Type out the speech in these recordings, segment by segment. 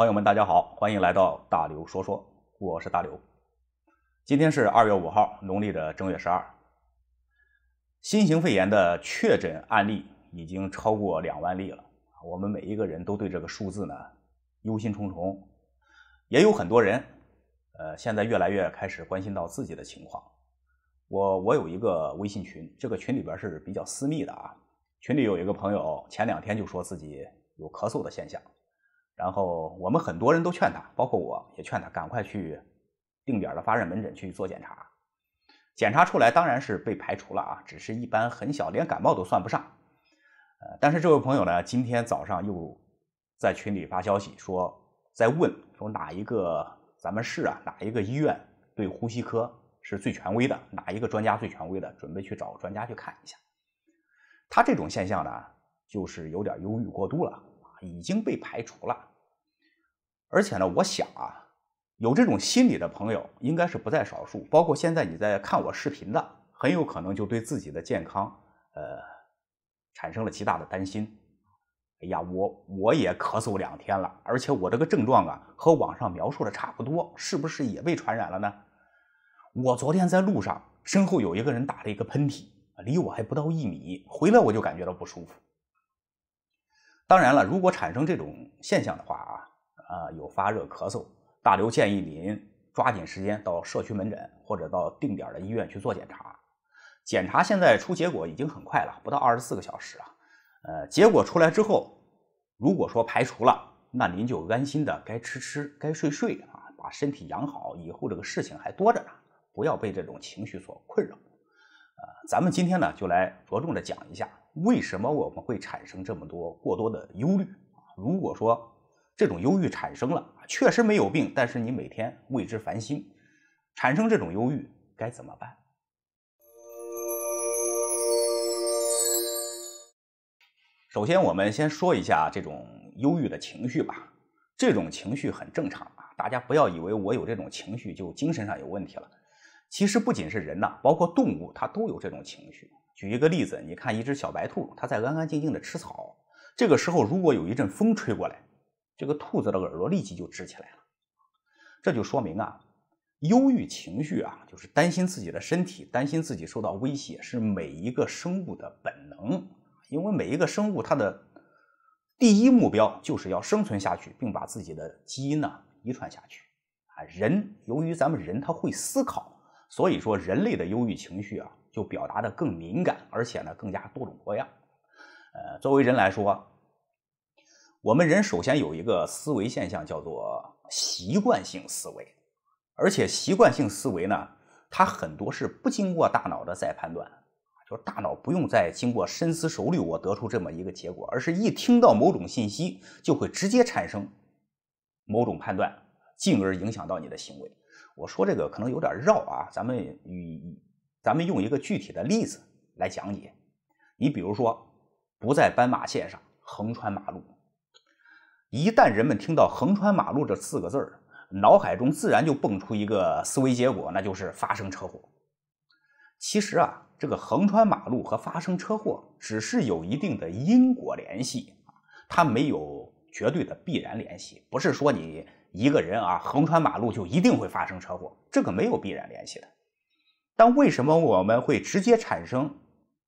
朋友们，大家好，欢迎来到大刘说说，我是大刘。今天是二月五号，农历的正月十二。新型肺炎的确诊案例已经超过两万例了，我们每一个人都对这个数字呢忧心忡忡，也有很多人，呃，现在越来越开始关心到自己的情况。我我有一个微信群，这个群里边是比较私密的啊。群里有一个朋友前两天就说自己有咳嗽的现象。然后我们很多人都劝他，包括我也劝他赶快去定点的发热门诊去做检查。检查出来当然是被排除了啊，只是一般很小，连感冒都算不上。呃，但是这位朋友呢，今天早上又在群里发消息说，在问说哪一个咱们市啊哪一个医院对呼吸科是最权威的，哪一个专家最权威的，准备去找专家去看一下。他这种现象呢，就是有点忧郁过度了。已经被排除了，而且呢，我想啊，有这种心理的朋友应该是不在少数。包括现在你在看我视频的，很有可能就对自己的健康，呃，产生了极大的担心。哎呀，我我也咳嗽两天了，而且我这个症状啊，和网上描述的差不多，是不是也被传染了呢？我昨天在路上，身后有一个人打了一个喷嚏，离我还不到一米，回来我就感觉到不舒服。当然了，如果产生这种现象的话啊，啊有发热、咳嗽，大刘建议您抓紧时间到社区门诊或者到定点的医院去做检查。检查现在出结果已经很快了，不到二十四个小时啊。呃，结果出来之后，如果说排除了，那您就安心的该吃吃，该睡睡啊，把身体养好，以后这个事情还多着呢，不要被这种情绪所困扰。啊，咱们今天呢，就来着重的讲一下，为什么我们会产生这么多过多的忧虑。如果说这种忧郁产生了，确实没有病，但是你每天为之烦心，产生这种忧郁该怎么办？首先，我们先说一下这种忧郁的情绪吧。这种情绪很正常啊，大家不要以为我有这种情绪就精神上有问题了。其实不仅是人呐，包括动物，它都有这种情绪。举一个例子，你看一只小白兔，它在安安静静的吃草。这个时候，如果有一阵风吹过来，这个兔子的耳朵立即就直起来了。这就说明啊，忧郁情绪啊，就是担心自己的身体，担心自己受到威胁，是每一个生物的本能。因为每一个生物，它的第一目标就是要生存下去，并把自己的基因呢遗传下去。啊，人由于咱们人他会思考。所以说，人类的忧郁情绪啊，就表达的更敏感，而且呢，更加多种多样。呃，作为人来说，我们人首先有一个思维现象叫做习惯性思维，而且习惯性思维呢，它很多是不经过大脑的再判断就是大脑不用再经过深思熟虑，我得出这么一个结果，而是一听到某种信息，就会直接产生某种判断，进而影响到你的行为。我说这个可能有点绕啊，咱们与咱们用一个具体的例子来讲解。你比如说，不在斑马线上横穿马路，一旦人们听到“横穿马路”这四个字儿，脑海中自然就蹦出一个思维结果，那就是发生车祸。其实啊，这个横穿马路和发生车祸只是有一定的因果联系，它没有绝对的必然联系，不是说你。一个人啊，横穿马路就一定会发生车祸，这个没有必然联系的。但为什么我们会直接产生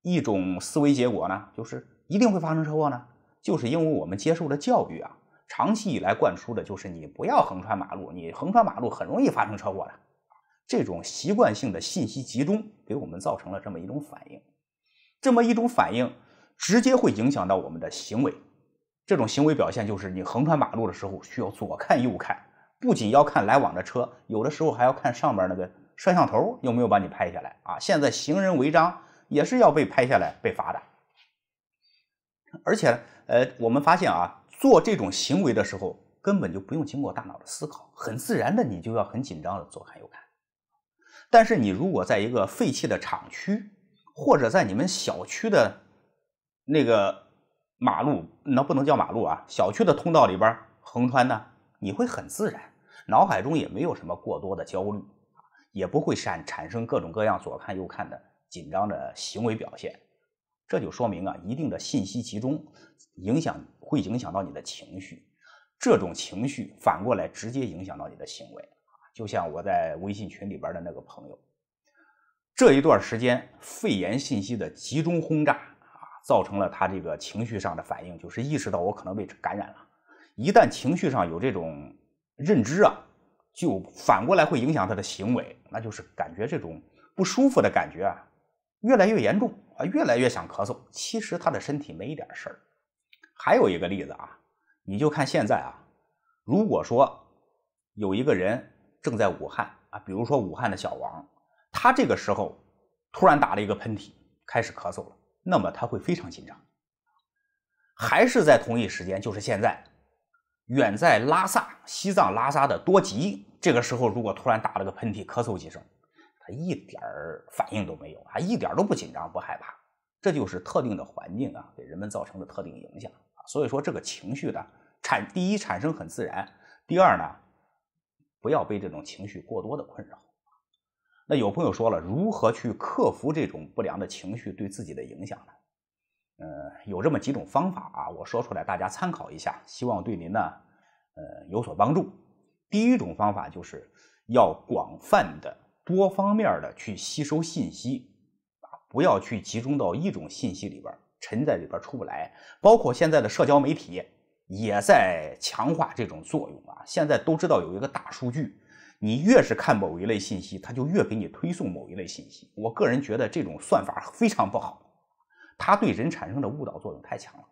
一种思维结果呢？就是一定会发生车祸呢？就是因为我们接受的教育啊，长期以来灌输的就是你不要横穿马路，你横穿马路很容易发生车祸的。这种习惯性的信息集中，给我们造成了这么一种反应，这么一种反应，直接会影响到我们的行为。这种行为表现就是，你横穿马路的时候需要左看右看，不仅要看来往的车，有的时候还要看上边那个摄像头有没有把你拍下来啊！现在行人违章也是要被拍下来被罚的。而且，呃，我们发现啊，做这种行为的时候根本就不用经过大脑的思考，很自然的你就要很紧张的左看右看。但是你如果在一个废弃的厂区，或者在你们小区的那个。马路那不能叫马路啊，小区的通道里边横穿呢，你会很自然，脑海中也没有什么过多的焦虑，也不会产产生各种各样左看右看的紧张的行为表现。这就说明啊，一定的信息集中影响会影响到你的情绪，这种情绪反过来直接影响到你的行为就像我在微信群里边的那个朋友，这一段时间肺炎信息的集中轰炸。造成了他这个情绪上的反应，就是意识到我可能被感染了。一旦情绪上有这种认知啊，就反过来会影响他的行为，那就是感觉这种不舒服的感觉啊越来越严重啊，越来越想咳嗽。其实他的身体没一点事儿。还有一个例子啊，你就看现在啊，如果说有一个人正在武汉啊，比如说武汉的小王，他这个时候突然打了一个喷嚏，开始咳嗽了。那么他会非常紧张，还是在同一时间，就是现在，远在拉萨西藏拉萨的多吉，这个时候如果突然打了个喷嚏咳嗽几声，他一点儿反应都没有，啊，一点都不紧张不害怕，这就是特定的环境啊给人们造成的特定影响啊，所以说这个情绪的产，第一产生很自然，第二呢，不要被这种情绪过多的困扰。那有朋友说了，如何去克服这种不良的情绪对自己的影响呢？呃，有这么几种方法啊，我说出来大家参考一下，希望对您呢，呃有所帮助。第一种方法就是要广泛的、多方面的去吸收信息啊，不要去集中到一种信息里边，沉在里边出不来。包括现在的社交媒体也在强化这种作用啊，现在都知道有一个大数据。你越是看某一类信息，它就越给你推送某一类信息。我个人觉得这种算法非常不好，它对人产生的误导作用太强了。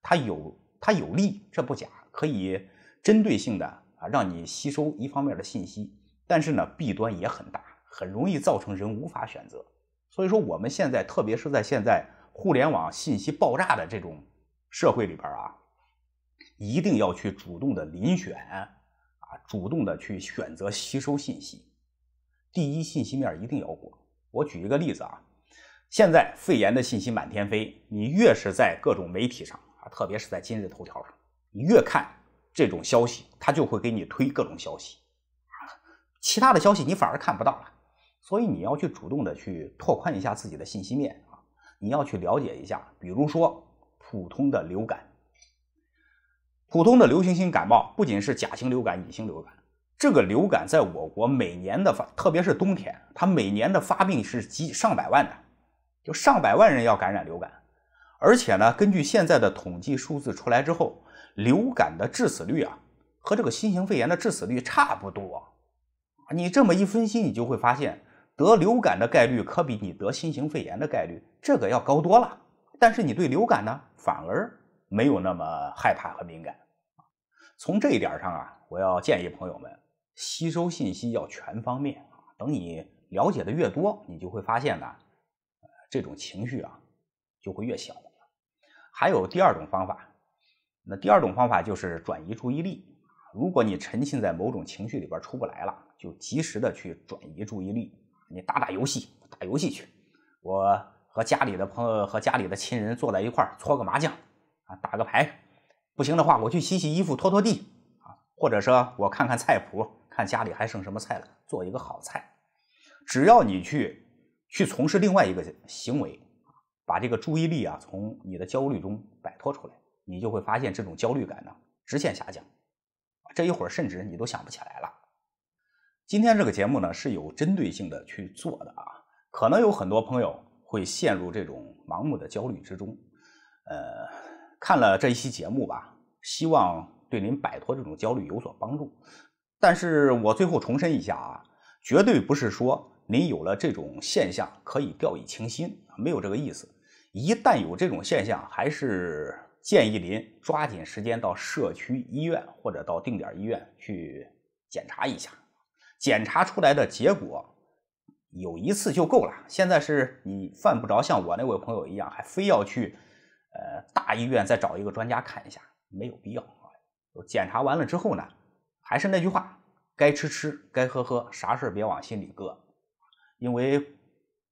它有它有利，这不假，可以针对性的啊让你吸收一方面的信息。但是呢，弊端也很大，很容易造成人无法选择。所以说，我们现在特别是在现在互联网信息爆炸的这种社会里边啊，一定要去主动的遴选。主动的去选择吸收信息，第一信息面一定要广。我举一个例子啊，现在肺炎的信息满天飞，你越是在各种媒体上啊，特别是在今日头条上，你越看这种消息，它就会给你推各种消息，其他的消息你反而看不到了。所以你要去主动的去拓宽一下自己的信息面啊，你要去了解一下，比如说普通的流感。普通的流行性感冒不仅是甲型流感、乙型流感，这个流感在我国每年的发，特别是冬天，它每年的发病是几上百万的，就上百万人要感染流感。而且呢，根据现在的统计数字出来之后，流感的致死率啊，和这个新型肺炎的致死率差不多。你这么一分析，你就会发现得流感的概率可比你得新型肺炎的概率这个要高多了。但是你对流感呢，反而。没有那么害怕和敏感从这一点上啊，我要建议朋友们吸收信息要全方面啊。等你了解的越多，你就会发现呢，这种情绪啊就会越小。还有第二种方法，那第二种方法就是转移注意力如果你沉浸在某种情绪里边出不来了，就及时的去转移注意力。你打打游戏，打游戏去；我和家里的朋友和家里的亲人坐在一块搓个麻将。啊，打个牌，不行的话，我去洗洗衣服、拖拖地啊，或者说我看看菜谱，看家里还剩什么菜了，做一个好菜。只要你去去从事另外一个行为，把这个注意力啊从你的焦虑中摆脱出来，你就会发现这种焦虑感呢直线下降。这一会儿甚至你都想不起来了。今天这个节目呢是有针对性的去做的啊，可能有很多朋友会陷入这种盲目的焦虑之中，呃。看了这一期节目吧，希望对您摆脱这种焦虑有所帮助。但是我最后重申一下啊，绝对不是说您有了这种现象可以掉以轻心，没有这个意思。一旦有这种现象，还是建议您抓紧时间到社区医院或者到定点医院去检查一下。检查出来的结果有一次就够了，现在是你犯不着像我那位朋友一样，还非要去。呃，大医院再找一个专家看一下没有必要。啊。检查完了之后呢，还是那句话，该吃吃，该喝喝，啥事别往心里搁。因为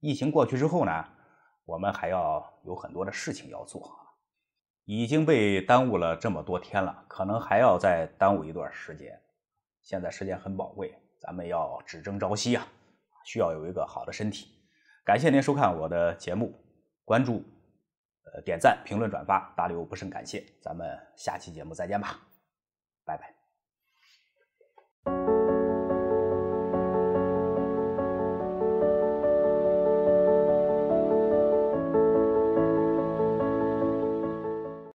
疫情过去之后呢，我们还要有很多的事情要做。已经被耽误了这么多天了，可能还要再耽误一段时间。现在时间很宝贵，咱们要只争朝夕啊！需要有一个好的身体。感谢您收看我的节目，关注。呃，点赞、评论、转发，大刘不胜感谢。咱们下期节目再见吧，拜拜。